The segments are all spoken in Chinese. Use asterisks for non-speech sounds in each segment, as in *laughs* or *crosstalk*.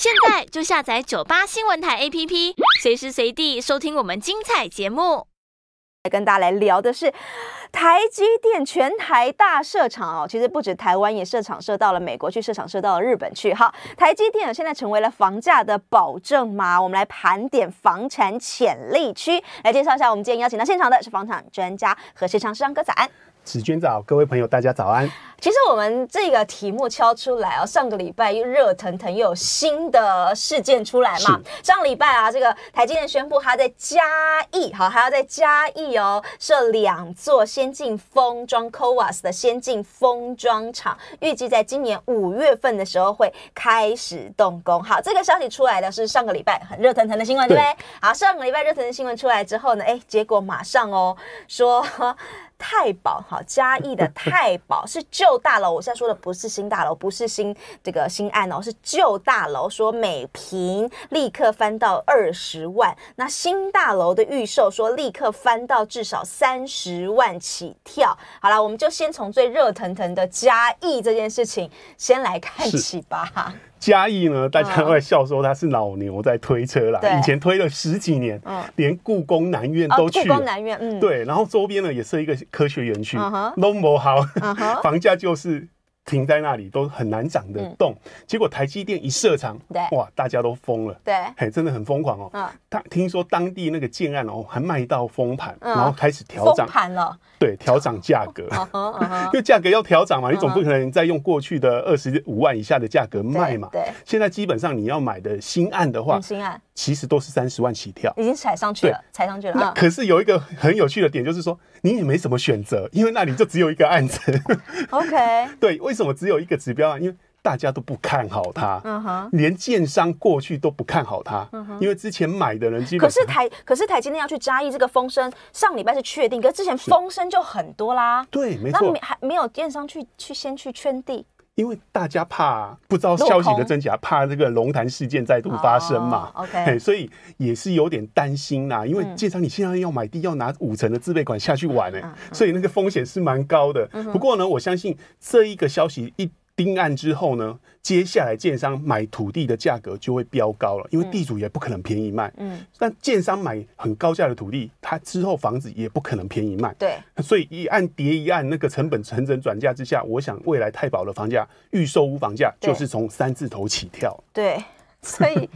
现在就下载九八新闻台 APP，随时随地收听我们精彩节目。来跟大家来聊的是台积电全台大设厂哦，其实不止台湾也设厂设到了美国去设厂设到了日本去哈。台积电现在成为了房价的保证吗？我们来盘点房产潜力区，来介绍一下我们今天邀请到现场的是房产专家和现场市场哥仔。史娟早，各位朋友，大家早安。其实我们这个题目敲出来哦，上个礼拜又热腾腾，又有新的事件出来嘛。上礼拜啊，这个台积电宣布，它在嘉义，好，还要在嘉义哦，设两座先进封装 CoWAS 的先进封装厂，预计在今年五月份的时候会开始动工。好，这个消息出来的是上个礼拜很热腾腾的新闻，对不对？好，上个礼拜热腾腾新闻出来之后呢，哎，结果马上哦说。太保，哈，嘉义的太保是旧大楼，我现在说的不是新大楼，不是新这个新案哦，是旧大楼，说每平立刻翻到二十万。那新大楼的预售说立刻翻到至少三十万起跳。好了，我们就先从最热腾腾的嘉义这件事情先来看起吧。嘉义呢，大家会笑说他是老牛在推车啦，以前推了十几年，连故宫南院都去，故宫南院，嗯，对，然后周边呢也是一个科学园区，弄不好，*laughs* 房价就是。停在那里都很难长得动，结果台积电一设厂，哇，大家都疯了，对，嘿，真的很疯狂哦。嗯，听说当地那个建案哦，还卖到封盘，然后开始调涨盘了，对，调涨价格，*laughs* 因为价格要调涨嘛，你总不可能再用过去的二十五万以下的价格卖嘛。对，现在基本上你要买的新案的话，新案。其实都是三十万起跳，已经踩上去了，踩上去了。可是有一个很有趣的点，就是说你也没什么选择，因为那里就只有一个案子。OK。*laughs* 对，为什么只有一个指标啊？因为大家都不看好它。嗯哼。连建商过去都不看好它。嗯哼。因为之前买的人基本。可是台，可是台今天要去扎一这个风声。上礼拜是确定，可是之前风声就很多啦。对，没错。那没还没有电商去去先去圈地。因为大家怕不知道消息的真假，怕这个龙潭事件再度发生嘛，OK，所以也是有点担心呐。因为建商你现在要买地，要拿五成的自备款下去玩哎，所以那个风险是蛮高的。不过呢，我相信这一个消息一。定案之后呢，接下来建商买土地的价格就会飙高了，因为地主也不可能便宜卖。嗯，但建商买很高价的土地，他之后房子也不可能便宜卖。对，所以一案叠一案，那个成本成层转嫁之下，我想未来太保的房价、预售屋房价就是从三字头起跳。对，所以。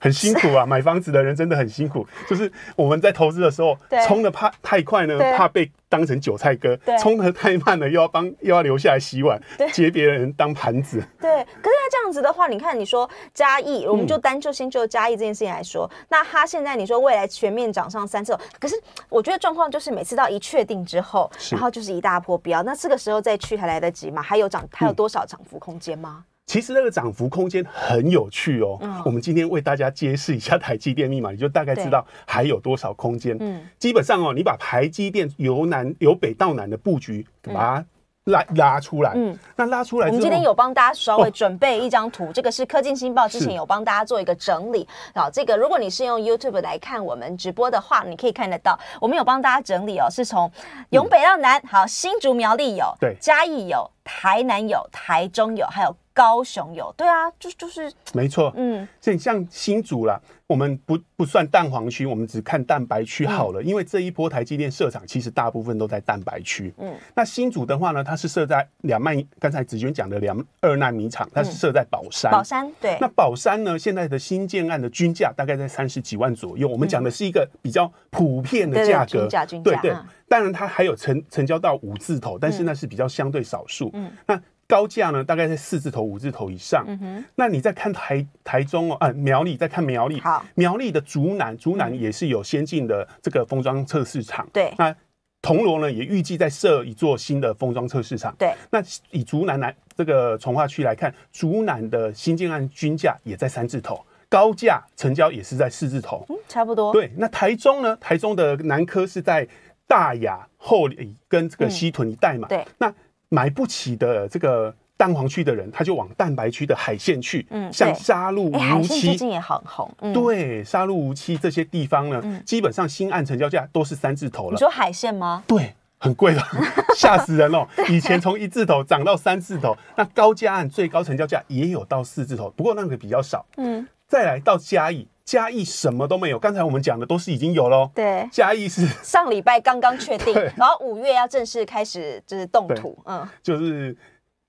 很辛苦啊，*laughs* 买房子的人真的很辛苦。就是我们在投资的时候，冲的怕太快呢，怕被当成韭菜割；冲的太慢了，又要帮又要留下来洗碗，截别人当盘子。对，可是他这样子的话，你看，你说嘉益，我们就单就先就嘉益这件事情来说，那他现在你说未来全面涨上三次，可是我觉得状况就是每次到一确定之后，然后就是一大波飙，那这个时候再去还来得及吗？还有涨，还有多少涨幅空间吗？其实那个涨幅空间很有趣哦。嗯，我们今天为大家揭示一下台积电密码，你就大概知道还有多少空间。嗯，基本上哦，你把台积电由南由北到南的布局把它拉拉出来。嗯，那拉出来，我们今天有帮大家稍微准备一张图，这个是科技新报之前有帮大家做一个整理。好，这个如果你是用 YouTube 来看我们直播的话，你可以看得到，我们有帮大家整理哦，是从永北到南，好，新竹苗栗有，对，嘉义有，台南有，台中有，还有。高雄有，对啊，就就是没错，嗯，所以像新竹啦，我们不不算蛋黄区，我们只看蛋白区好了，因为这一波台积电设厂，其实大部分都在蛋白区，嗯，那新竹的话呢，它是设在两万，刚才子娟讲的两二纳米厂，它是设在宝山，宝山对，那宝山呢，现在的新建案的均价大概在三十几万左右，我们讲的是一个比较普遍的价格，均价，对对，当然它还有成成交到五字头，但是那是比较相对少数，嗯，那。高价呢，大概在四字头、五字头以上。嗯哼，那你在看台台中哦，哎，苗栗在看苗栗。好，苗栗的竹南，竹南也是有先进的这个封装测试厂。对，那铜锣呢，也预计在设一座新的封装测试厂。对，那以竹南来这个从化区来看，竹南的新建案均价也在三字头，高价成交也是在四字头，差不多。对，那台中呢？台中的南科是在大雅后跟这个西屯一带嘛？对，那。买不起的这个蛋黄区的人，他就往蛋白区的海鲜去。嗯，像沙鹿、无期，海最近也很红。对，沙鹿、无期这些地方呢，基本上新案成交价都是三字头了。你说海鲜吗？对，很贵的，*laughs* 吓死人哦！以前从一字头涨到三字头，那高价案最高成交价也有到四字头，不过那个比较少。嗯，再来到嘉义。嘉义什么都没有，刚才我们讲的都是已经有喽。对，嘉义是上礼拜刚刚确定，*laughs* 然后五月要正式开始就是动土，嗯，就是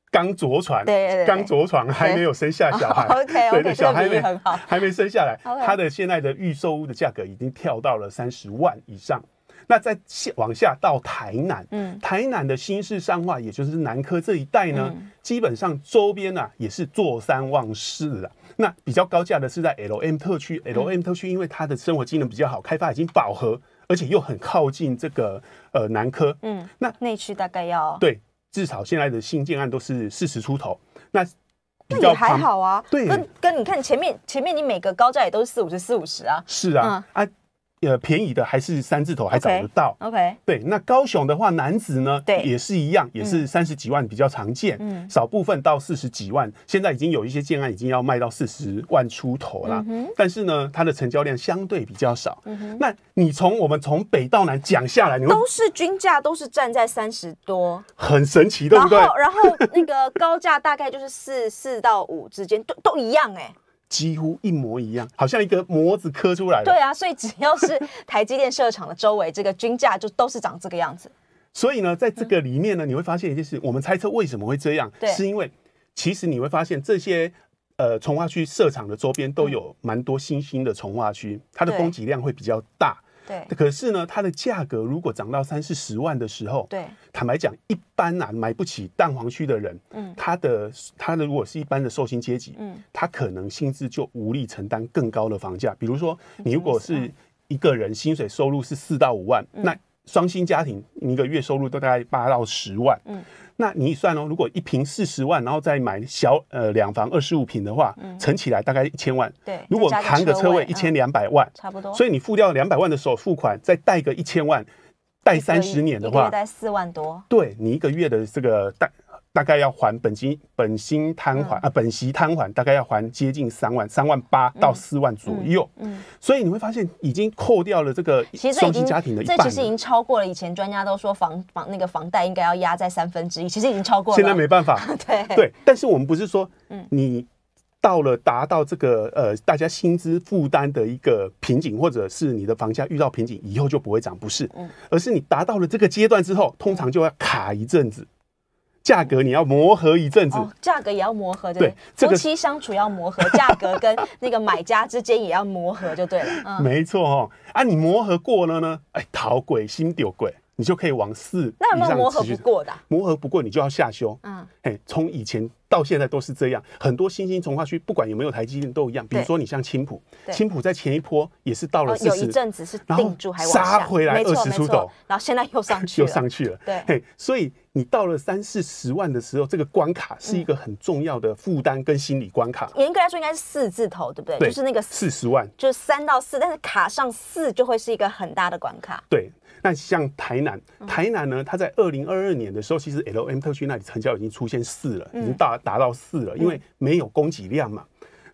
刚着床，对，刚着床还没有生下小孩，OK，对，小孩没很好，还没生下来。他的现在的预售屋的价格已经跳到了三十万以上。那下往下到台南，嗯，台南的新市、上化，也就是南科这一带呢，基本上周边啊也是坐三望四啊。那比较高价的是在 L M 特区，L M 特区因为它的生活机能比较好，开发已经饱和，而且又很靠近这个呃南科，嗯，那内区大概要对，至少现在的新建案都是四十出头，那那也还好啊，对，跟跟你看前面前面你每个高价也都是四五十四五十啊，是啊啊。呃，便宜的还是三字头还找得到？OK，对，那高雄的话，男子呢，对，也是一样，也是三十几万比较常见，嗯，少部分到四十几万，现在已经有一些建案已经要卖到四十万出头了，但是呢，它的成交量相对比较少。那你从我们从北到南讲下来，都是均价都是站在三十多，很神奇，对不对？然后，然后那个高价大概就是四四到五之间，都都一样，哎。几乎一模一样，好像一个模子刻出来的。对啊，所以只要是台积电设厂的周围，这个均价就都是长这个样子。所以呢，在这个里面呢，你会发现一件事，我们猜测为什么会这样，是因为其实你会发现这些呃从化区设厂的周边都有蛮多新兴的从化区，它的供给量会比较大。对，可是呢，它的价格如果涨到三四十万的时候，对，坦白讲，一般啊买不起蛋黄区的人，嗯，他的他的如果是一般的寿星阶级，嗯，他可能薪资就无力承担更高的房价。比如说，你如果是一个人薪水收入是四到五万，那双薪家庭一个月收入都大概八到十万，嗯。那你算哦，如果一平四十万，然后再买小呃两房二十五平的话，乘起来大概一千万。对，如果含个车位一千两百万，差不多。所以你付掉两百万的首付款，再贷个一千万，贷三十年的话，贷四万多。对你一个月的这个贷。大概要还本金、本薪摊还啊，本息摊还大概要还接近三万、三万八到四万左右。嗯，所以你会发现已经扣掉了这个双薪家庭的，这其实已经超过了以前专家都说房房那个房贷应该要压在三分之一，其实已经超过了。现在没办法，*laughs* 对对。但是我们不是说，嗯，你到了达到这个呃大家薪资负担的一个瓶颈，或者是你的房价遇到瓶颈以后就不会涨，不是，而是你达到了这个阶段之后，通常就要卡一阵子。价格你要磨合一阵子，价格也要磨合，对，夫妻相处要磨合，价格跟那个买家之间也要磨合就对了，没错哈，啊，你磨合过了呢，哎，讨鬼心丢鬼。你就可以往四，那有没有磨合不过的？磨合不过，你就要下修。嗯，哎，从以前到现在都是这样。很多新兴从化区，不管有没有台积电，都一样。比如说，你像青浦，青浦在前一波也是到了四十，一阵子是定住，还杀回来二十出头，然后现在又上去了，又上去了。对，嘿，所以你到了三四十万的时候，这个关卡是一个很重要的负担跟心理关卡。严格来说，应该是四字头，对不对？对，就是那个四十万，就是三到四，但是卡上四就会是一个很大的关卡。对。那像台南，台南呢？它在二零二二年的时候，其实 L M 特区那里成交已经出现四了，已经达达到四了，因为没有供给量嘛。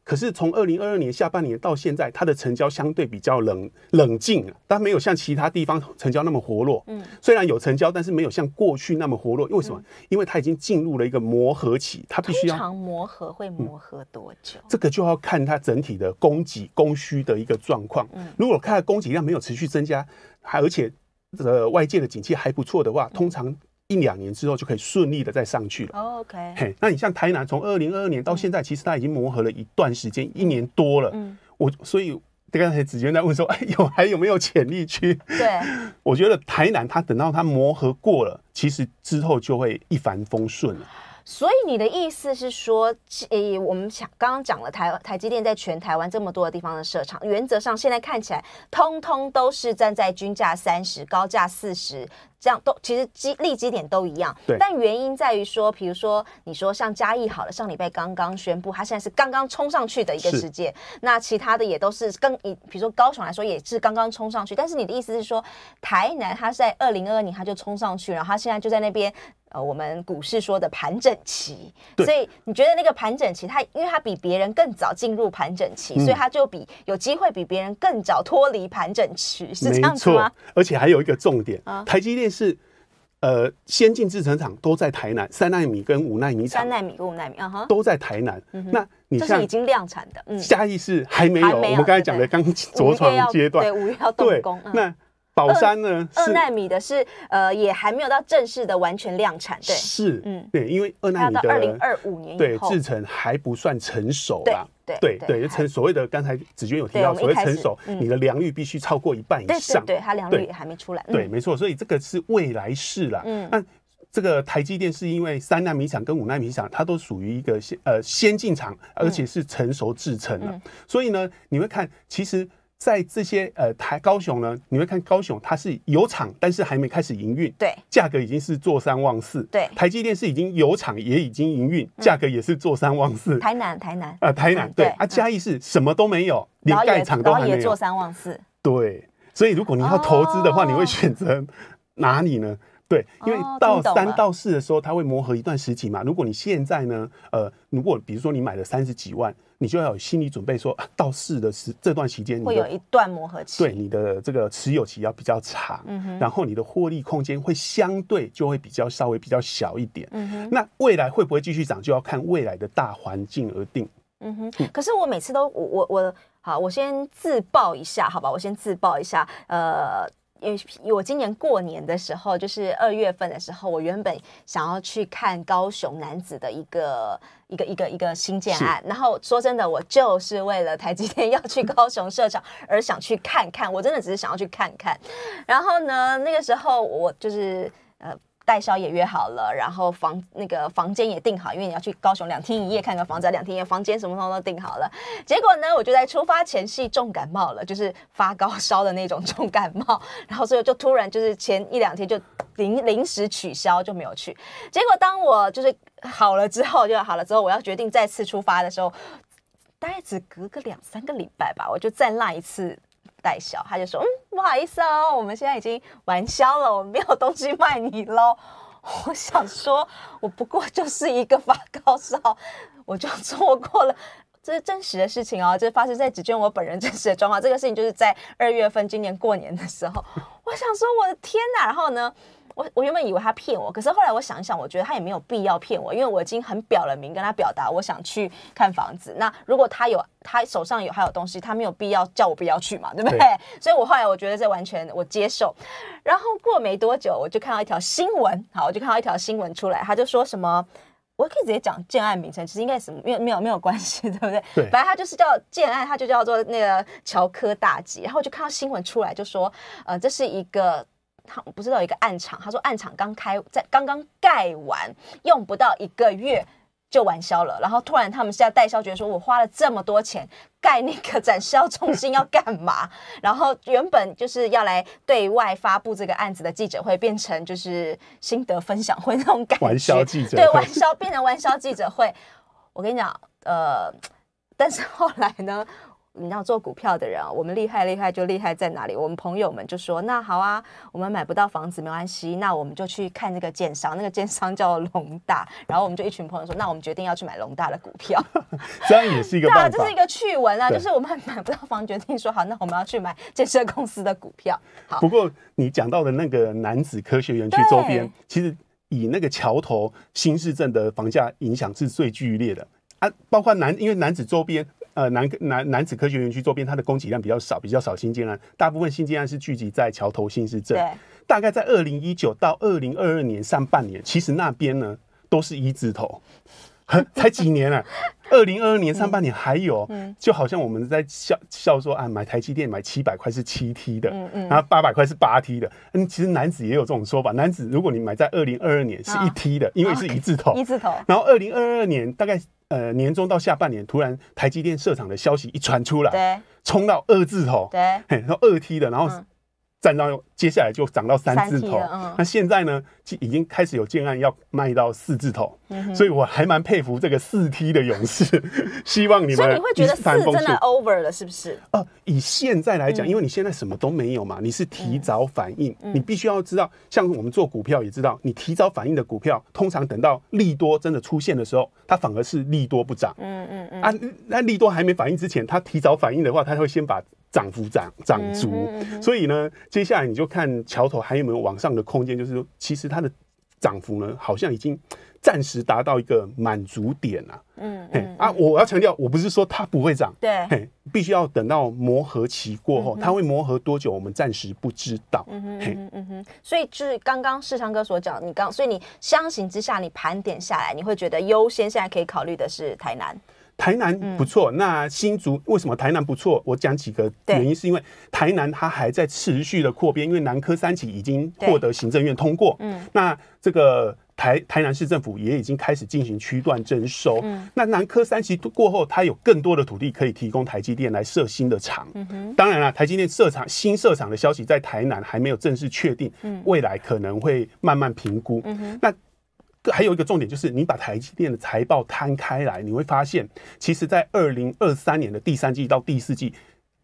可是从二零二二年下半年到现在，它的成交相对比较冷冷静啊，它没有像其他地方成交那么活络。嗯，虽然有成交，但是没有像过去那么活络。因为什么？因为它已经进入了一个磨合期，它必须要磨合，会磨合多久？这个就要看它整体的供给供需的一个状况。嗯，如果它的供给量没有持续增加，还而且。呃，外界的景气还不错的话，通常一两年之后就可以顺利的再上去了。OK，嘿，那你像台南，从二零二二年到现在，其实它已经磨合了一段时间，一年多了。嗯，我所以刚才子娟在问说，哎，有还有没有潜力区？对，*laughs* 我觉得台南它等到它磨合过了，其实之后就会一帆风顺了。所以你的意思是说，呃，我们想刚刚讲了台台积电在全台湾这么多的地方的设厂，原则上现在看起来通通都是站在均价三十、高价四十这样，都其实基利基点都一样。对。但原因在于说，比如说你说像嘉义好了，上礼拜刚刚宣布，它现在是刚刚冲上去的一个世界，那其他的也都是跟，比如说高雄来说也是刚刚冲上去。但是你的意思是说，台南它在二零二二年它就冲上去，然后它现在就在那边。我们股市说的盘整期，所以你觉得那个盘整期，它因为它比别人更早进入盘整期，所以它就比有机会比别人更早脱离盘整期，是这样子吗？而且还有一个重点，台积电是呃先进制程厂都在台南，三纳米跟五纳米厂，三纳米跟五纳米啊哈都在台南。那你像已经量产的，下意识还没有？我们刚才讲的刚 *laughs* 着床阶段，对，五要动工那。宝山呢，二纳米的是，呃，也还没有到正式的完全量产。对，是，嗯，对，因为二纳米的二零二五年以后制成还不算成熟啦。对，对，对，就成所谓的刚才子娟有提到所谓成熟，你的良率必须超过一半以上。对，它良率还没出来。对，没错，所以这个是未来式啦。嗯，那这个台积电是因为三纳米厂跟五纳米厂，它都属于一个先呃先进厂，而且是成熟制程了。所以呢，你会看其实。在这些呃台高雄呢，你会看高雄它是有厂，但是还没开始营运，对，价格已经是坐三望四。对，台积电是已经有厂也已经营运，价格也是坐三望四。台南台南啊台南，对，啊嘉义是什么都没有，连盖厂都还没有，坐三望四。对，所以如果你要投资的话，你会选择哪里呢？对，因为到三到四的时候，它会磨合一段时期嘛。如果你现在呢，呃，如果比如说你买了三十几万。你就要有心理准备，说到四的时这段期间，会有一段磨合期。对，你的这个持有期要比较长，嗯然后你的获利空间会相对就会比较稍微比较小一点，嗯，那未来会不会继续涨，就要看未来的大环境而定，嗯哼。可是我每次都我我好，我先自曝一下，好吧，我先自曝一下，呃。因为我今年过年的时候，就是二月份的时候，我原本想要去看高雄男子的一个一个一个一个新建案，然后说真的，我就是为了台积电 *laughs* 要去高雄设厂而想去看看，我真的只是想要去看看。然后呢，那个时候我就是呃。代销也约好了，然后房那个房间也订好，因为你要去高雄两天一夜看个房子，两天一夜房间什么什么都订好了。结果呢，我就在出发前夕重感冒了，就是发高烧的那种重感冒，然后所以就突然就是前一两天就临临时取消就没有去。结果当我就是好了之后就好了之后，我要决定再次出发的时候，大概只隔个两三个礼拜吧，我就再赖一次。他就说：“嗯，不好意思哦，我们现在已经完销了，我没有东西卖你喽。*laughs* ”我想说，我不过就是一个发高烧，我就错过了，*laughs* 这是真实的事情哦，就是发生在只娟我本人真实的状况。这个事情就是在二月份，今年过年的时候，我想说，我的天哪！然后呢？我我原本以为他骗我，可是后来我想一想，我觉得他也没有必要骗我，因为我已经很表了明跟他表达我想去看房子。那如果他有他手上有还有东西，他没有必要叫我不要去嘛，对不对？*laughs* 所以我后来我觉得这完全我接受。然后过没多久，我就看到一条新闻，好，我就看到一条新闻出来，他就说什么，我可以直接讲建案名称，其实应该什么，没有没有没有关系，*laughs* 对不对？对，反正他就是叫建案，他就叫做那个乔科大吉。然后我就看到新闻出来，就说，呃，这是一个。他不知道有一个暗场，他说暗场刚开，在刚刚盖完，用不到一个月就完销了。然后突然他们现在代销，觉得说我花了这么多钱盖那个展销中心要干嘛？然后原本就是要来对外发布这个案子的记者会，变成就是心得分享会那种感觉。对，玩笑变成玩笑记者会。我跟你讲，呃，但是后来呢？你要做股票的人啊，我们厉害厉害就厉害在哪里？我们朋友们就说：“那好啊，我们买不到房子没关系，那我们就去看那个建商，那个建商叫龙大。”然后我们就一群朋友说：“那我们决定要去买龙大的股票。*laughs* ”这样也是一个办法，这是一个趣闻啊！就是我们买不到房，决定说好，那我们要去买建设公司的股票。好，不过你讲到的那个男子科学园区周边，其实以那个桥头新市镇的房价影响是最剧烈的啊，包括南因为南子周边。呃，南南男子科学园区周边，它的供给量比较少，比较少新建案，大部分新建案是聚集在桥头新市镇。对，大概在二零一九到二零二二年上半年，其实那边呢都是一字头。很 *laughs* 才几年啊，二零二二年上半年还有，就好像我们在笑笑说啊，买台积电买七百块是七 T 的，然后八百块是八 T 的。嗯，其实男子也有这种说法，男子如果你买在二零二二年是一 T 的，因为是一字头。一字头。然后二零二二年大概呃，年中到下半年，突然台积电设厂的消息一传出来，对，冲到二字头，对，然后二 T 的，然后。站到接下来就涨到三字头，那现在呢，已经开始有建案要卖到四字头，所以我还蛮佩服这个四 T 的勇士。*laughs* 希望你们。所以你会觉得四真的 over 了，是不是？呃，以现在来讲，因为你现在什么都没有嘛，你是提早反应，你必须要知道，像我们做股票也知道，你提早反应的股票，通常等到利多真的出现的时候，它反而是利多不涨。嗯嗯嗯。啊，那利多还没反应之前，它提早反应的话，它会先把。涨幅涨涨足，所以呢，接下来你就看桥头还有没有往上的空间。就是说，其实它的涨幅呢，好像已经暂时达到一个满足点了。嗯嗯啊，我要强调，我不是说它不会涨。对，必须要等到磨合期过后，它会磨合多久，我们暂时不知道。嗯哼嗯哼，所以就是刚刚世昌哥所讲，你刚所以你相形之下，你盘点下来，你会觉得优先现在可以考虑的是台南。台南不错，那新竹为什么台南不错？我讲几个原因，是因为台南它还在持续的扩编，因为南科三期已经获得行政院通过。嗯，那这个台台南市政府也已经开始进行区段征收。嗯，那南科三期过后，它有更多的土地可以提供台积电来设新的厂。嗯当然了，台积电设厂新设厂的消息在台南还没有正式确定，未来可能会慢慢评估。嗯哼，那。还有一个重点就是，你把台积电的财报摊开来，你会发现，其实，在二零二三年的第三季到第四季。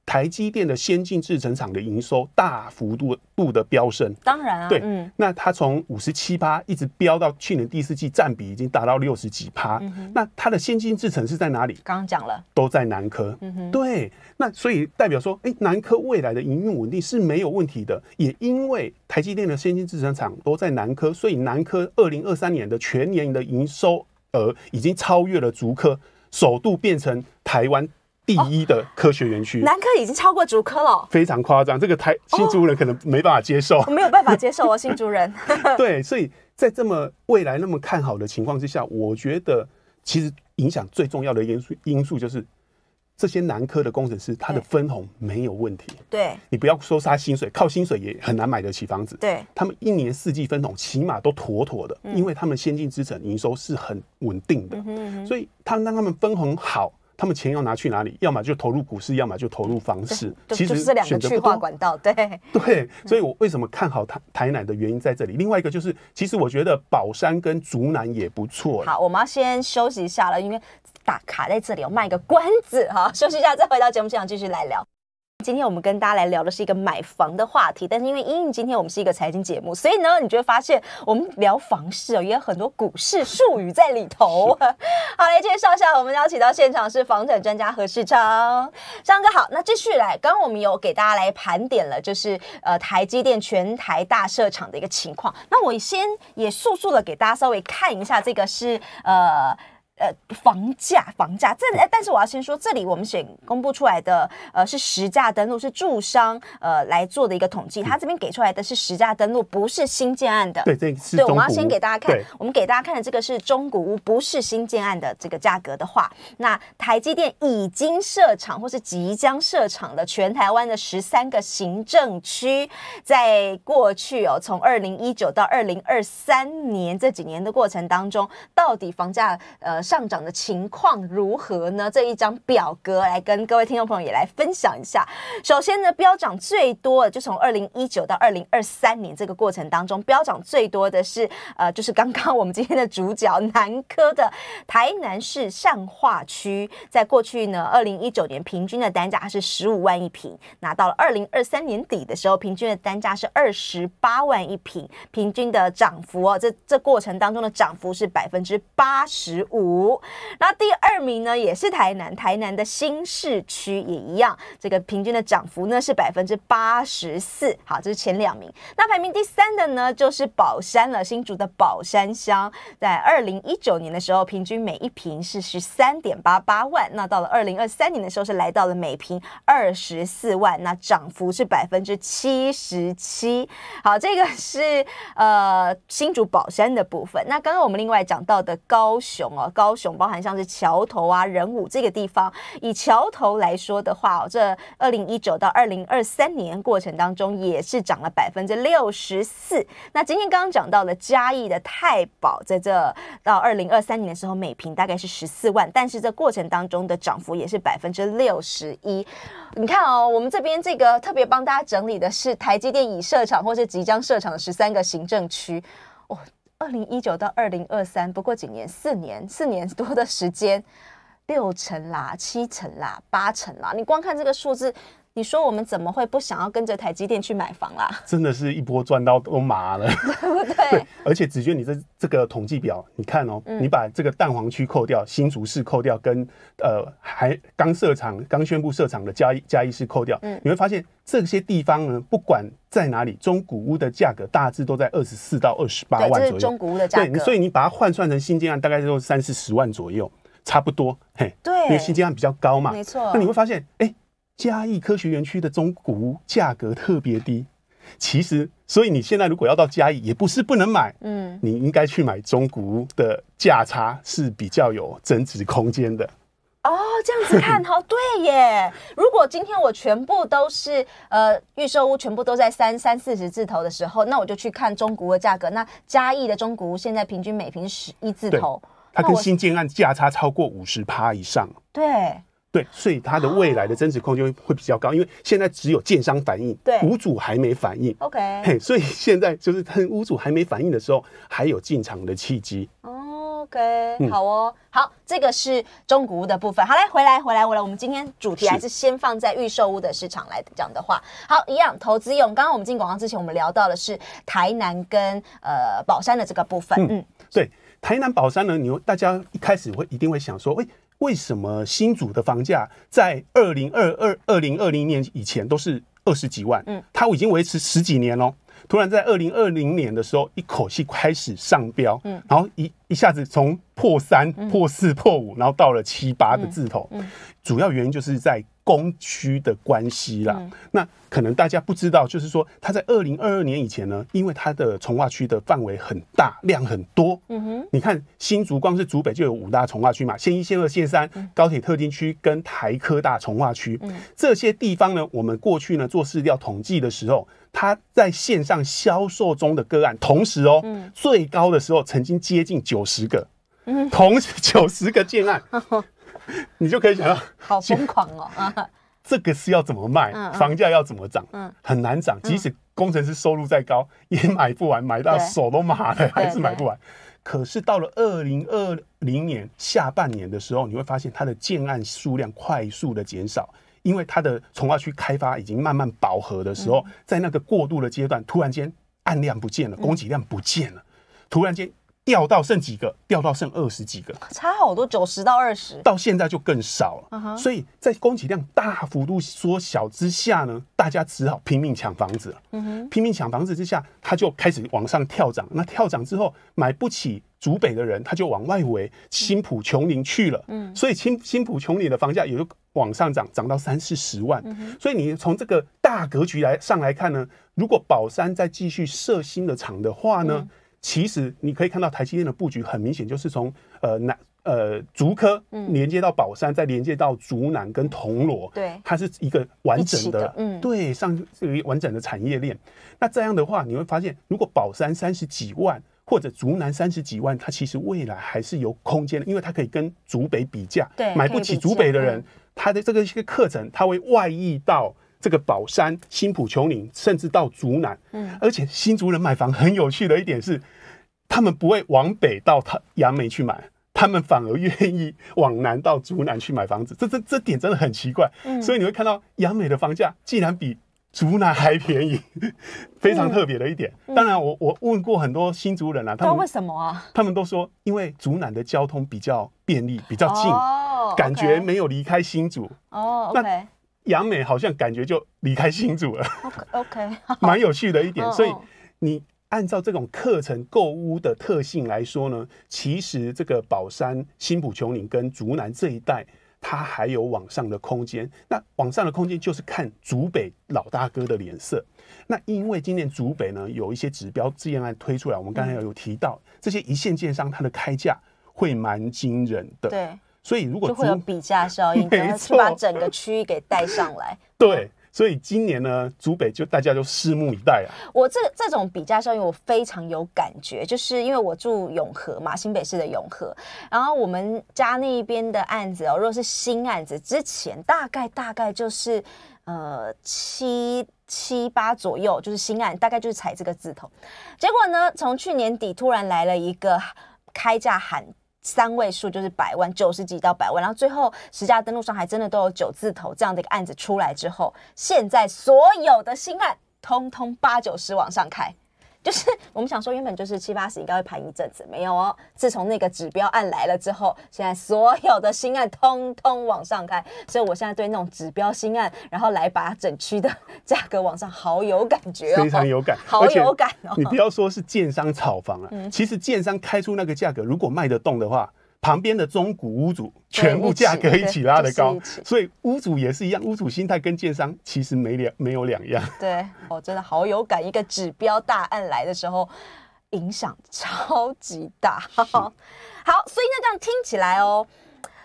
台积电的先进制程厂的营收大幅度度的飙升，当然啊，对，嗯，那它从五十七趴一直飙到去年第四季，占比已经达到六十几趴。那它的先进制程是在哪里？刚刚讲了，都在南科。嗯哼，对，那所以代表说，哎，南科未来的营运稳定是没有问题的。也因为台积电的先进制程厂都在南科，所以南科二零二三年的全年的营收额已经超越了竹科，首度变成台湾。第一的科学园区，南科已经超过主科了，非常夸张。这个台新竹人可能没办法接受，我没有办法接受哦，*laughs* 新竹人。*laughs* 对，所以在这么未来那么看好的情况之下，我觉得其实影响最重要的因素因素就是这些南科的工程师，他的分红没有问题。对你不要说他薪水，靠薪水也很难买得起房子。对，他们一年四季分红，起码都妥妥的，因为他们先进之城营收是很稳定的。嗯嗯，所以他让他们分红好。他们钱要拿去哪里？要么就投入股市，要么就投入房市。其实这两个去化管道，对 *laughs* 对。所以我为什么看好台台南的原因在这里。另外一个就是，其实我觉得宝山跟竹南也不错。好，我们要先休息一下了，因为打卡在这里，我卖个关子哈，休息一下再回到节目现场继续来聊。今天我们跟大家来聊的是一个买房的话题，但是因为因为今天我们是一个财经节目，所以呢，你就会发现我们聊房市哦，也有很多股市术语在里头。好，来介绍一下，我们邀请到现场是房产专家何世昌，张哥好。那继续来，刚刚我们有给大家来盘点了，就是呃台积电全台大设厂的一个情况。那我先也速速的给大家稍微看一下，这个是呃。呃，房价，房价，这但是我要先说，这里我们选公布出来的，呃，是实价登录，是住商呃来做的一个统计，他这边给出来的是实价登录，不是新建案的。对，对，我要先给大家看，我们给大家看的这个是中古屋，不是新建案的这个价格的话，那台积电已经设厂或是即将设厂的全台湾的十三个行政区，在过去哦，从二零一九到二零二三年这几年的过程当中，到底房价呃。上涨的情况如何呢？这一张表格来跟各位听众朋友也来分享一下。首先呢，飙涨最多的就从二零一九到二零二三年这个过程当中，飙涨最多的是呃，就是刚刚我们今天的主角南科的台南市上化区。在过去呢，二零一九年平均的单价是十五万一平，拿到了二零二三年底的时候，平均的单价是二十八万一平，平均的涨幅哦，这这过程当中的涨幅是百分之八十五。五，那第二名呢也是台南，台南的新市区也一样，这个平均的涨幅呢是百分之八十四。好，这是前两名。那排名第三的呢就是宝山了，新竹的宝山乡在二零一九年的时候平均每一平是十三点八八万，那到了二零二三年的时候是来到了每平二十四万，那涨幅是百分之七十七。好，这个是呃新竹宝山的部分。那刚刚我们另外讲到的高雄哦，高高雄包含像是桥头啊、仁武这个地方，以桥头来说的话，这二零一九到二零二三年过程当中，也是涨了百分之六十四。那今天刚刚讲到了嘉义的太保，在这到二零二三年的时候，每平大概是十四万，但是这过程当中的涨幅也是百分之六十一。你看哦，我们这边这个特别帮大家整理的是台积电已设厂或是即将设厂的十三个行政区，哦。二零一九到二零二三，不过几年，四年、四年多的时间，六成啦、七成啦、八成啦，你光看这个数字。你说我们怎么会不想要跟着台积电去买房啦？*laughs* 真的是一波赚到都麻了，对不对？对。而且子娟，你这这个统计表，你看哦，你把这个淡黄区扣掉，新竹市扣掉，跟呃还刚设厂、刚宣布设厂的嘉义、嘉义市扣掉，你会发现这些地方呢，不管在哪里，中古屋的价格大致都在二十四到二十八万左右。这是中古屋的价格。对，所以你把它换算成新建案，大概就三四十万左右，差不多。嘿。对。因为新建案比较高嘛。没错。那你会发现，哎。嘉义科学园区的中古屋价格特别低，其实，所以你现在如果要到嘉义，也不是不能买，嗯，你应该去买中古屋的价差是比较有增值空间的。哦，这样子看 *laughs* 哦，对耶。如果今天我全部都是呃预售屋，全部都在三三四十字头的时候，那我就去看中古屋的价格。那嘉义的中古屋现在平均每平十一字头，它跟新建案价差超过五十趴以上。对。对，所以它的未来的增值空间会比较高，因为现在只有建商反应，对，屋主还没反应。OK，嘿，所以现在就是趁屋主还没反应的时候，还有进场的契机。OK，好哦，好，这个是中古屋的部分。好嘞，回来回来回来，我们今天主题还是先放在预售屋的市场来讲的话，好，一样投资用。刚刚我们进广告之前，我们聊到的是台南跟呃宝山的这个部分。嗯，对，台南宝山呢，你大家一开始会一定会想说，喂。为什么新竹的房价在二零二二二零二零年以前都是二十几万？嗯，它已经维持十几年喽。突然在二零二零年的时候，一口气开始上飙，嗯，然后一一下子从破三、破四、破五，然后到了七八的字头。主要原因就是在。供需的关系啦，那可能大家不知道，就是说他在二零二二年以前呢，因为它的重化区的范围很大量很多，嗯哼，你看新竹光是竹北就有五大重化区嘛，县一、县二、县三、高铁特定区跟台科大重化区，这些地方呢，我们过去呢做市调统计的时候，它在线上销售中的个案，同时哦，最高的时候曾经接近九十个，嗯，同九十个建案。*laughs* 你就可以想到，好 *laughs* 疯狂哦 *laughs* 这个是要怎么卖？房价要怎么涨？嗯，很难涨。即使工程师收入再高，也买不完，买到手都麻了，还是买不完。可是到了二零二零年下半年的时候，你会发现它的建案数量快速的减少，因为它的从化区开发已经慢慢饱和的时候，在那个过渡的阶段，突然间案量不见了，供给量不见了，突然间。掉到剩几个，掉到剩二十几个，*laughs* 差好多，九十到二十，到现在就更少了。所以，在供给量大幅度缩小之下呢，大家只好拼命抢房子了。拼命抢房子之下，它就开始往上跳涨。那跳涨之后，买不起竹北的人，他就往外围新浦琼林去了。嗯，所以新新浦琼林的房价也就往上涨，涨到三四十万。所以你从这个大格局来上来看呢，如果宝山再继续设新的厂的话呢？其实你可以看到台积电的布局，很明显就是从呃南呃竹科连接到宝山，再连接到竹南跟铜锣，对，它是一个完整的，嗯，对，上这一个完整的产业链。那这样的话，你会发现，如果宝山三十几万或者竹南三十几万，它其实未来还是有空间的，因为它可以跟竹北比价，对，买不起竹北的人，他的这个一些课程，他会外溢到这个宝山、新浦、琼林，甚至到竹南。嗯，而且新竹人买房很有趣的一点是。他们不会往北到他杨梅去买，他们反而愿意往南到竹南去买房子，这这这点真的很奇怪。所以你会看到杨梅的房价竟然比竹南还便宜，*laughs* 非常特别的一点。当然，我我问过很多新竹人啊，他们为什么啊？他们都说因为竹南的交通比较便利，比较近，感觉没有离开新竹。哦，那杨美好像感觉就离开新竹了。OK，OK，*laughs* 蛮有趣的一点。所以你。按照这种课程购物的特性来说呢，其实这个宝山、新浦、琼林跟竹南这一带，它还有往上的空间。那往上的空间就是看竹北老大哥的脸色。那因为今年竹北呢有一些指标自建案推出来，我们刚才有提到，这些一线建商它的开价会蛮惊人的。对，所以如果就会有比价效应，把它去把整个区域给带上来。对。所以今年呢，竹北就大家就拭目以待啊。我这这种比较效应，我非常有感觉，就是因为我住永和嘛，新北市的永和，然后我们家那边的案子哦，如果是新案子，之前大概大概就是呃七七八左右，就是新案，大概就是踩这个字头。结果呢，从去年底突然来了一个开价喊。三位数就是百万，九十几到百万，然后最后十家登陆上还真的都有九字头这样的一个案子出来之后，现在所有的新案通通八九十往上开。就是我们想说，原本就是七八十应该会盘一阵子，没有哦。自从那个指标案来了之后，现在所有的新案通通往上开，所以我现在对那种指标新案，然后来把整区的价格往上好有感觉哦，非常有感，好有感哦。你不要说是建商炒房了，其实建商开出那个价格，如果卖得动的话。旁边的中古屋主全部价格一起拉得高，所以屋主也是一样，屋主心态跟建商其实没两没有两样。对，哦，真的好有感，一个指标大案来的时候，影响超级大。*laughs* 好，所以那这样听起来哦。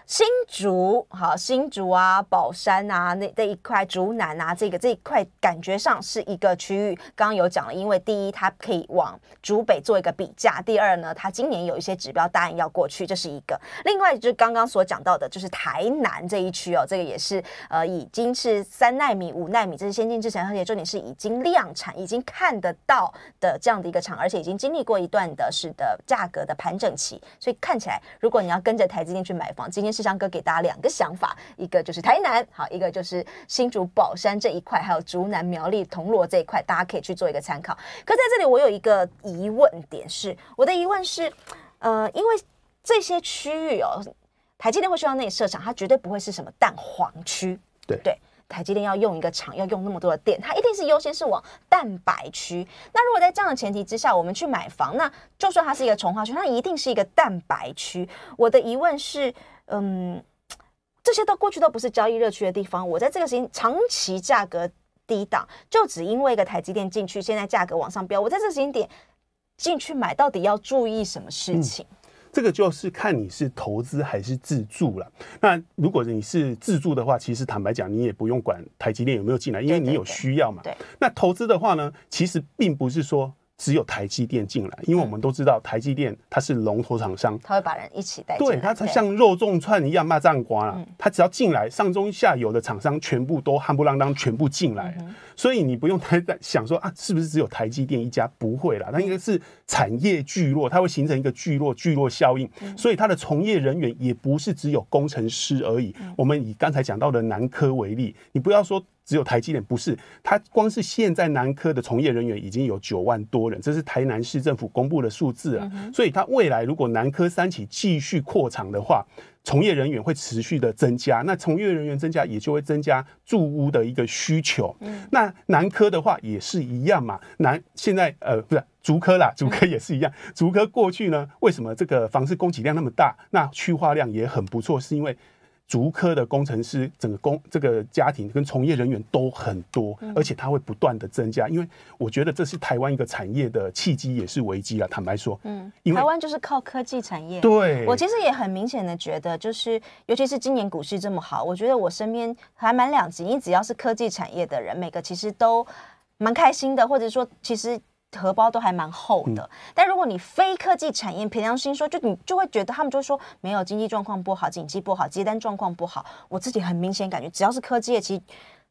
新竹好，新竹啊，宝山啊，那那一块竹南啊，这个这一块感觉上是一个区域。刚刚有讲了，因为第一，它可以往竹北做一个比价；第二呢，它今年有一些指标答应要过去，这是一个。另外就是刚刚所讲到的，就是台南这一区哦，这个也是呃，已经是三纳米、五纳米，这是先进制程，而且重点是已经量产，已经看得到的这样的一个厂，而且已经经历过一段的是的价格的盘整期，所以看起来，如果你要跟着台积电去买房，今天。志祥哥给大家两个想法，一个就是台南好，一个就是新竹宝山这一块，还有竹南苗栗铜锣这一块，大家可以去做一个参考。可在这里，我有一个疑问点，是我的疑问是，呃，因为这些区域哦，台积电会需要里设厂，它绝对不会是什么蛋黄区，对对，台积电要用一个厂，要用那么多的电，它一定是优先是往蛋白区。那如果在这样的前提之下，我们去买房，那就算它是一个重化区，它一定是一个蛋白区。我的疑问是。嗯，*tsk* 这些都过去都不是交易热区的地方。我在这个时间长期价格低档，就只因为一个台积电进去，现在价格往上飙。我在这个时间点进去买，到底要注意什么事情？这个就是看你是投资还是自住了。那如果你是自住的话，其实坦白讲，你也不用管台积电有没有进来，因为你有需要嘛。对。那投资的话呢，其实并不是说。只有台积电进来，因为我们都知道台积电它是龙头厂商，它会把人一起带进来。对，像肉粽串一样骂战样挂了。只要进来，上中下游的厂商全部都夯不啷当，全部进来。所以你不用太想说啊，是不是只有台积电一家？不会啦，那应该是。产业聚落，它会形成一个聚落聚落效应，所以它的从业人员也不是只有工程师而已。我们以刚才讲到的南科为例，你不要说只有台积电，不是，它光是现在南科的从业人员已经有九万多人，这是台南市政府公布的数字啊。所以它未来如果南科三起继续扩厂的话，从业人员会持续的增加，那从业人员增加也就会增加住屋的一个需求。嗯，那南科的话也是一样嘛，南现在呃不是竹科啦，竹科也是一样，竹科过去呢为什么这个房市供给量那么大，那区划量也很不错，是因为。足科的工程师，整个工这个家庭跟从业人员都很多，而且它会不断的增加，因为我觉得这是台湾一个产业的契机，也是危机啊。坦白说，嗯，台湾就是靠科技产业。对，我其实也很明显的觉得，就是尤其是今年股市这么好，我觉得我身边还蛮两极，你只要是科技产业的人，每个其实都蛮开心的，或者说其实。荷包都还蛮厚的，但如果你非科技产业，平常心说，就你就会觉得他们就说，没有经济状况不好，景气不好，接单状况不好。我自己很明显感觉，只要是科技业，其实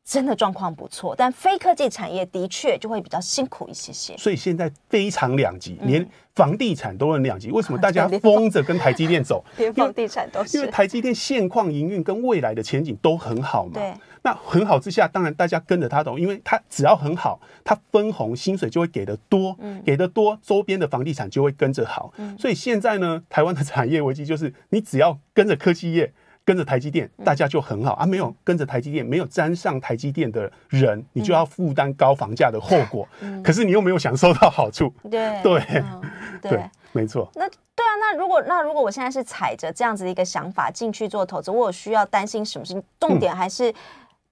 真的状况不错，但非科技产业的确就会比较辛苦一些些。所以现在非常两极，连房地产都很两极。为什么大家疯着跟台积电走？因房地产都是因为台积电现况营运跟未来的前景都很好嘛。对。那很好之下，当然大家跟着他走，因为他只要很好，他分红薪水就会给的多，嗯，给的多，周边的房地产就会跟着好。所以现在呢，台湾的产业危机就是你只要跟着科技业，跟着台积电，大家就很好啊。没有跟着台积电，没有沾上台积电的人，你就要负担高房价的后果。可是你又没有享受到好处，对对 *laughs* 对，没错。那对啊，那如果那如果我现在是踩着这样子的一个想法进去做投资，我需要担心什么事情？重点还是。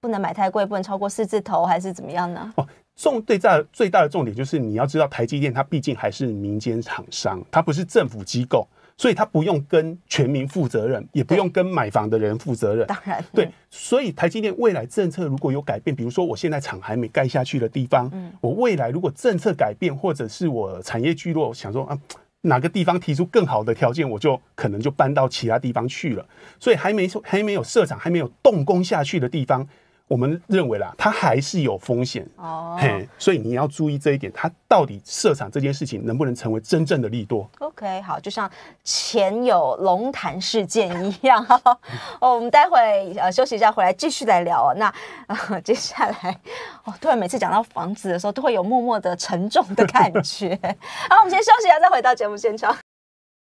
不能买太贵，不能超过四字头，还是怎么样呢？哦，重最大最大的重点就是你要知道，台积电它毕竟还是民间厂商，它不是政府机构，所以它不用跟全民负责任，也不用跟买房的人负责任。当然，对，所以台积电未来政策如果有改变，比如说我现在厂还没盖下去的地方，嗯，我未来如果政策改变，或者是我产业聚落想说啊，哪个地方提出更好的条件，我就可能就搬到其他地方去了。所以还没还没有设厂，还没有动工下去的地方。我们认为啦，它还是有风险哦，嘿，所以你要注意这一点，它到底设厂这件事情能不能成为真正的利多？OK，好，就像前有龙潭事件一样，*laughs* 哦，我们待会呃休息一下，回来继续来聊。哦。那 *laughs* 接下来，哦，突然每次讲到房子的时候，都会有默默的沉重的感觉。*laughs* 好，我们先休息一下，再回到节目现场。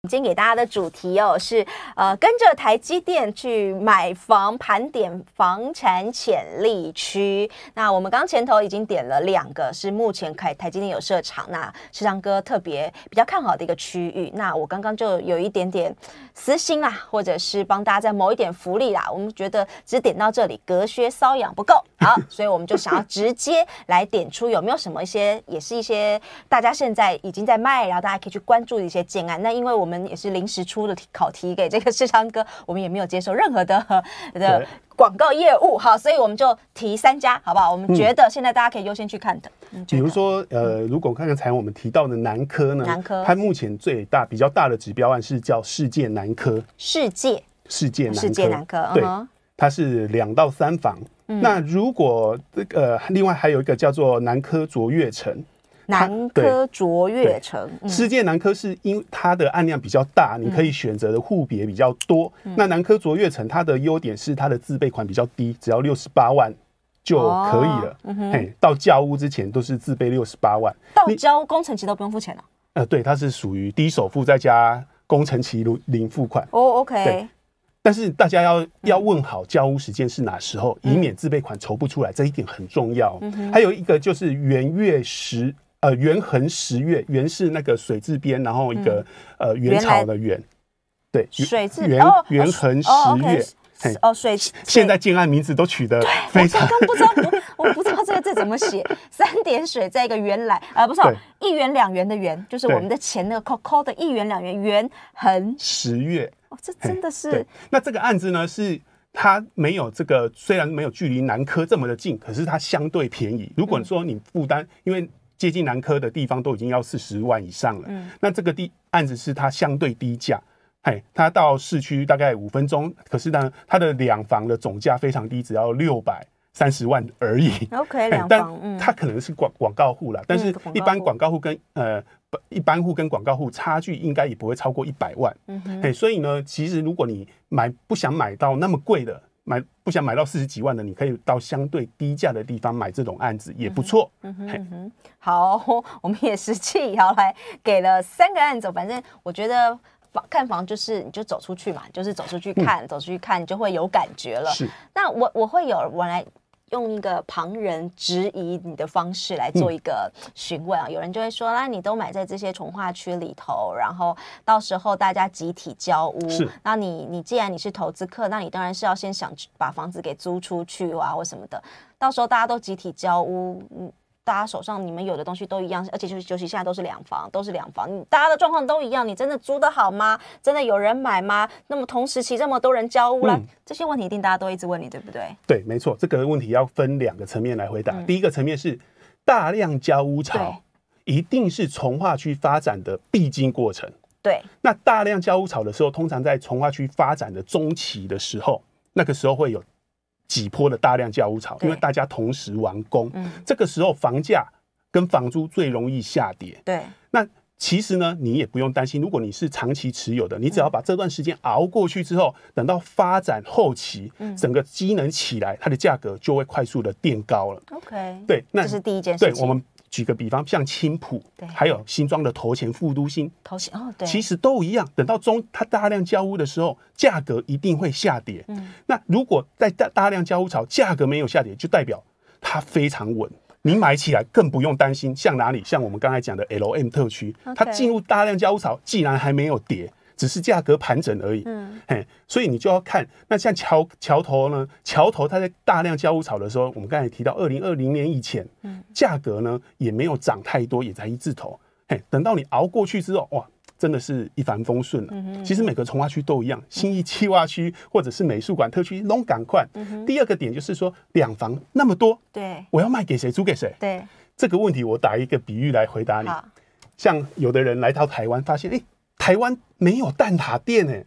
今天给大家的主题哦，是呃跟着台积电去买房，盘点房产潜力区。那我们刚前头已经点了两个，是目前台台积电有设厂，那市场哥特别比较看好的一个区域。那我刚刚就有一点点私心啦，或者是帮大家在某一点福利啦。我们觉得只点到这里，隔靴搔痒不够好，所以我们就想要 *laughs* 直接来点出有没有什么一些，也是一些大家现在已经在卖，然后大家可以去关注的一些建案。那因为我们。也是临时出的考题给这个世昌哥，我们也没有接受任何的 *laughs* 的广告业务哈，所以我们就提三家，好不好？我们觉得现在大家可以优先去看的。比如说，呃，如果看看采用我们提到的南科呢，南科它目前最大比较大的指标案是叫世界南科，世界世界世界南科，对，它是两到三房。那如果这个另外还有一个叫做南科卓越城。南科卓越城，世界南科是因为它的案量比较大，你可以选择的户别比较多。那南科卓越城它的优点是它的自备款比较低，只要六十八万就可以了。嘿，到交屋之前都是自备六十八万。到交工程期都不用付钱了。呃，对，它是属于低首付再加工程期零零付款。哦，OK。但是大家要要问好交屋时间是哪时候，以免自备款筹不出来，这一点很重要。还有一个就是元月十。呃，元亨十月，元是那个水字边，然后一个呃元朝的元，对，水字元元亨十月，哦，水现在建案名字都取得非常，不知道 *laughs* 我我不知道这个字怎么写，三点水在一个原来呃，不是一元两元的元，就是我们的钱那个扣扣的一元两元，元亨十月，哦，这真的是那这个案子呢，是它没有这个，虽然没有距离南科这么的近，可是它相对便宜。如果说你负担，因为接近南科的地方都已经要四十万以上了，嗯，那这个地案子是它相对低价，哎，它到市区大概五分钟，可是呢，它的两房的总价非常低，只要六百三十万而已，但两它可能是广广告户了，但是一般广告户跟呃一般户跟广告户差距应该也不会超过一百万，嗯，所以呢，其实如果你买不想买到那么贵的。买不想买到四十几万的，你可以到相对低价的地方买这种案子也不错。嗯哼，好，我们也实际好来给了三个案子，反正我觉得房看房就是你就走出去嘛，就是走出去看，走出去看就会有感觉了。是，那我我会有我来。用一个旁人质疑你的方式来做一个询问啊，有人就会说那你都买在这些从化区里头，然后到时候大家集体交屋，那你你既然你是投资客，那你当然是要先想把房子给租出去啊或什么的，到时候大家都集体交屋。大家手上你们有的东西都一样，而且就是就是现在都是两房，都是两房，你大家的状况都一样，你真的租得好吗？真的有人买吗？那么同时期这么多人交屋了，这些问题一定大家都一直问你，对不对？对，没错，这个问题要分两个层面来回答。第一个层面是大量交屋潮，一定是从化区发展的必经过程。对，那大量交屋潮的时候，通常在从化区发展的中期的时候，那个时候会有。挤破了大量教务潮，因为大家同时完工，嗯，这个时候房价跟房租最容易下跌。对，那其实呢，你也不用担心，如果你是长期持有的，你只要把这段时间熬过去之后，等到发展后期，嗯，整个机能起来，它的价格就会快速的变高了。OK，对，这是第一件事情。我们。举个比方，像青浦，还有新庄的头前富都新，头前哦，对，其实都一样。等到中它大量交屋的时候，价格一定会下跌。嗯，那如果在大大量交屋潮，价格没有下跌，就代表它非常稳。你买起来更不用担心。像哪里，像我们刚才讲的 L M 特区，它进入大量交屋潮，既然还没有跌。只是价格盘整而已，嗯，嘿，所以你就要看那像桥桥头呢，桥头它在大量交屋炒的时候，我们刚才提到二零二零年以前，嗯，价格呢也没有涨太多，也在一字头，嘿，等到你熬过去之后，哇，真的是一帆风顺了。其实每个从化区都一样，新一七划区或者是美术馆特区、龙赶快。第二个点就是说两房那么多，对，我要卖给谁，租给谁？对，这个问题我打一个比喻来回答你，像有的人来到台湾，发现哎。台湾没有蛋挞店诶，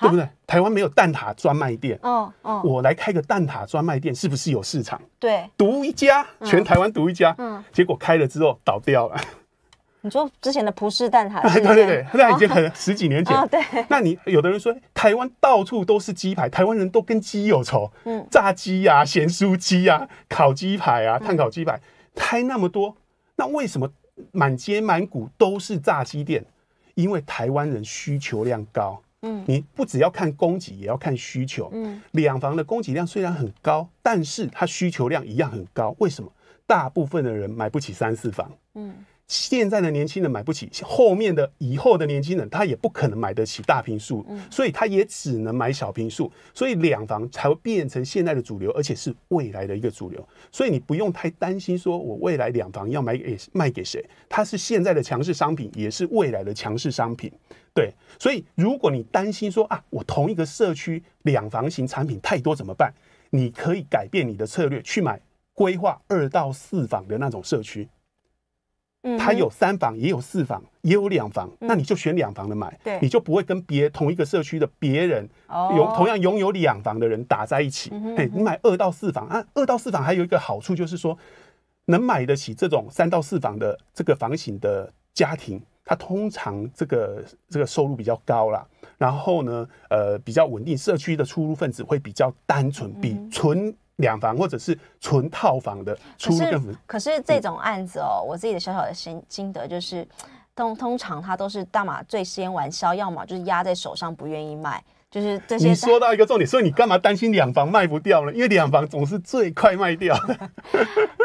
对不对？台湾没有蛋挞专卖店。哦哦，我来开个蛋挞专卖店，是不是有市场？对，独一家，全台湾独一家。嗯，结果开了之后倒掉了。你说之前的葡式蛋挞，*laughs* 对对对，那已经 *laughs* 十几年前哦、对，那你有的人说台湾到处都是鸡排，台湾人都跟鸡有仇。嗯，炸鸡呀、咸酥鸡呀、烤鸡排啊、炭烤鸡排，开那么多，那为什么满街满谷都是炸鸡店？因为台湾人需求量高，嗯，你不只要看供给，也要看需求，嗯，两房的供给量虽然很高，但是它需求量一样很高，为什么？大部分的人买不起三四房，嗯。现在的年轻人买不起，后面的、以后的年轻人他也不可能买得起大平数，所以他也只能买小平数，所以两房才会变成现在的主流，而且是未来的一个主流。所以你不用太担心，说我未来两房要买给卖给谁？它是现在的强势商品，也是未来的强势商品。对，所以如果你担心说啊，我同一个社区两房型产品太多怎么办？你可以改变你的策略，去买规划二到四房的那种社区。它有三房，也有四房，也有两房，那你就选两房的买，你就不会跟别同一个社区的别人，拥同样拥有两房的人打在一起。哎，你买二到四房啊，二到四房还有一个好处就是说，能买得起这种三到四房的这个房型的家庭，他通常这个这个收入比较高了，然后呢，呃，比较稳定，社区的出入分子会比较单纯，比纯。两房或者是纯套房的，可是可是这种案子哦，我自己的小小的心心得就是，通通常他都是大马最先完销，要么就是压在手上不愿意卖。就是这些。你说到一个重点，所以你干嘛担心两房卖不掉呢？因为两房总是最快卖掉。*laughs*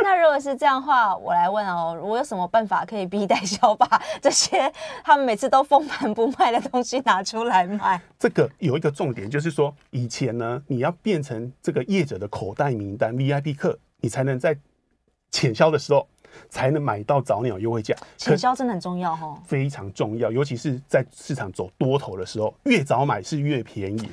那如果是这样话，我来问哦，我有什么办法可以逼代销把这些他们每次都封盘不卖的东西拿出来卖？这个有一个重点，就是说以前呢，你要变成这个业者的口袋名单 VIP 客，你才能在潜销的时候。才能买到早鸟优惠价，成交真的很重要哦，非常重要，尤其是在市场走多头的时候，越早买是越便宜。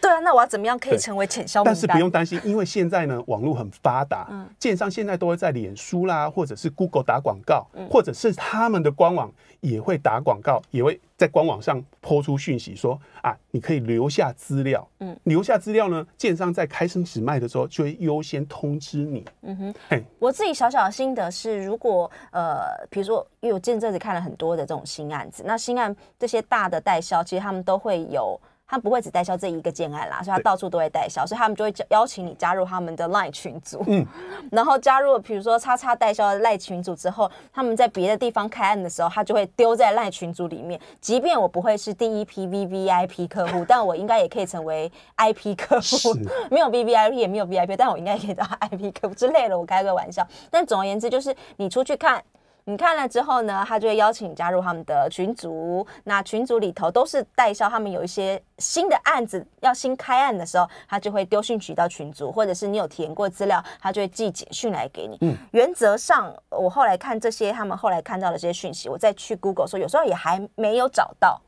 对啊，那我要怎么样可以成为潜销？但是不用担心，因为现在呢，网络很发达，建商现在都会在脸书啦，或者是 Google 打广告，或者是他们的官网也会打广告，也会在官网上抛出讯息说啊，你可以留下资料，嗯，留下资料呢，建商在开生址卖的时候就会优先通知你。嗯哼，我自己小小的心得是，如果呃，比如说我见证子看了很多的这种新案子，那新案这些大的代销，其实他们都会有。他不会只代销这一个建案啦，所以他到处都会代销，所以他们就会邀请你加入他们的 LINE 群组，嗯，*laughs* 然后加入比如说叉叉代销的 LINE 群组之后，他们在别的地方开案的时候，他就会丢在 LINE 群组里面。即便我不会是第一批 V V I P 客户，但我应该也可以成为 I P 客户，*laughs* 没有 V V I P 也没有 V I P，但我应该可以当 I P 客户之类的。我开个玩笑，但总而言之就是你出去看。你看了之后呢，他就会邀请你加入他们的群组。那群组里头都是代销，他们有一些新的案子要新开案的时候，他就会丢讯息到群组，或者是你有填过资料，他就会寄简讯来给你。嗯，原则上我后来看这些，他们后来看到的这些讯息，我再去 Google 说，有时候也还没有找到。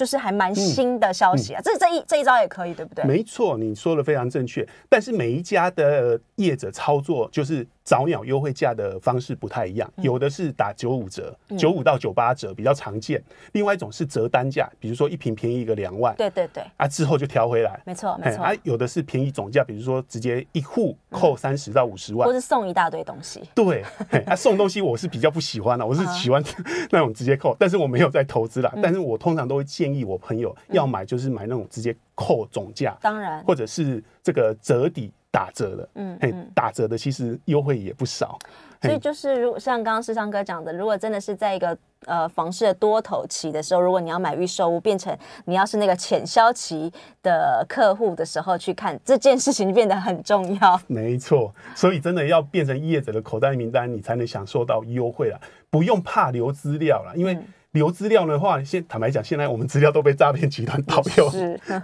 就是还蛮新的消息啊，这这一这一招也可以，对不对？没错，你说的非常正确。但是每一家的业者操作，就是早鸟优惠价的方式不太一样，有的是打九五折、九五到九八折比较常见，另外一种是折单价，比如说一瓶便宜一个两万，对对对，啊之后就调回来，没错没错。啊，有的是便宜总价，比如说直接一户扣三十到五十万，或是送一大堆东西。对，*laughs* 啊送东西我是比较不喜欢的，我是喜欢 *laughs* 那种直接扣，但是我没有在投资啦，但是我通常都会建。我朋友要买就是买那种直接扣总价，当然，或者是这个折抵打折的，嗯，哎，打折的其实优惠也不少。所以就是如果像刚刚世昌哥讲的，如果真的是在一个呃房市的多头期的时候，如果你要买预售屋，变成你要是那个浅销期的客户的时候去看，这件事情变得很重要。*laughs* 没错，所以真的要变成业者的口袋名单，你才能享受到优惠了，不用怕留资料了，因为。留资料的话，现坦白讲，现在我们资料都被诈骗集团盗用，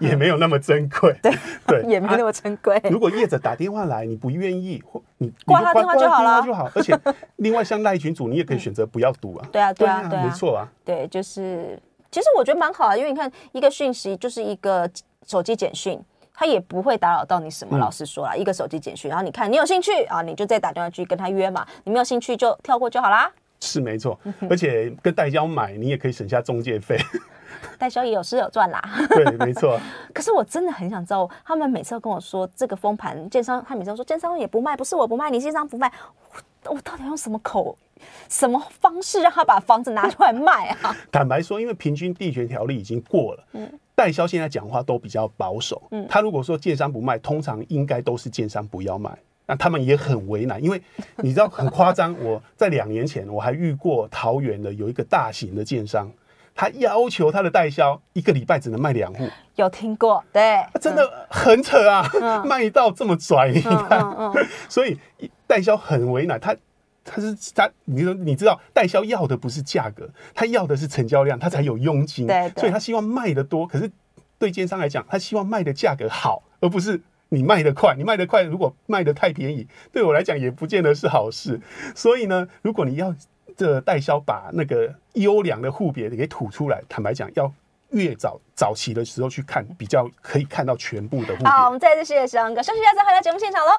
也没有那么珍贵。对对，*laughs* 也没那么珍贵。如果业者打电话来，你不愿意或你挂他电话就好啦。就好。而且 *laughs* 另外，像赖群主，你也可以选择不要读啊。对啊，对啊，没错啊。对，就是其实我觉得蛮好啊，因为你看一个讯息就是一个手机简讯，他也不会打扰到你什么。老师说啦，一个手机简讯，然后你看你有兴趣啊，你就再打电话去跟他约嘛。你没有兴趣就跳过就好啦。是没错，而且跟代销买，你也可以省下中介费。*laughs* 代销也有私有赚啦。*laughs* 对，没错。*laughs* 可是我真的很想知道，他们每次都跟我说这个封盘，建商他每次说建商也不卖，不是我不卖，你建商不卖，我到底用什么口、什么方式让他把房子拿出来卖啊？坦白说，因为平均地权条例已经过了，嗯，代销现在讲话都比较保守。嗯，他如果说建商不卖，通常应该都是建商不要卖。那他们也很为难，因为你知道很夸张。我在两年前我还遇过桃园的有一个大型的建商，他要求他的代销一个礼拜只能卖两户。有听过？对，真的很扯啊，卖到这么拽，你看，所以代销很为难。他他是他，你说你知道，代销要的不是价格，他要的是成交量，他才有佣金。对，所以他希望卖得多，可是对奸商来讲，他希望卖的价格好，而不是。你卖得快，你卖得快，如果卖得太便宜，对我来讲也不见得是好事。所以呢，如果你要这代销把那个优良的户别给吐出来，坦白讲，要越早早期的时候去看，比较可以看到全部的户。好，我们再次谢谢翔哥，休息一下再回到节目现场喽。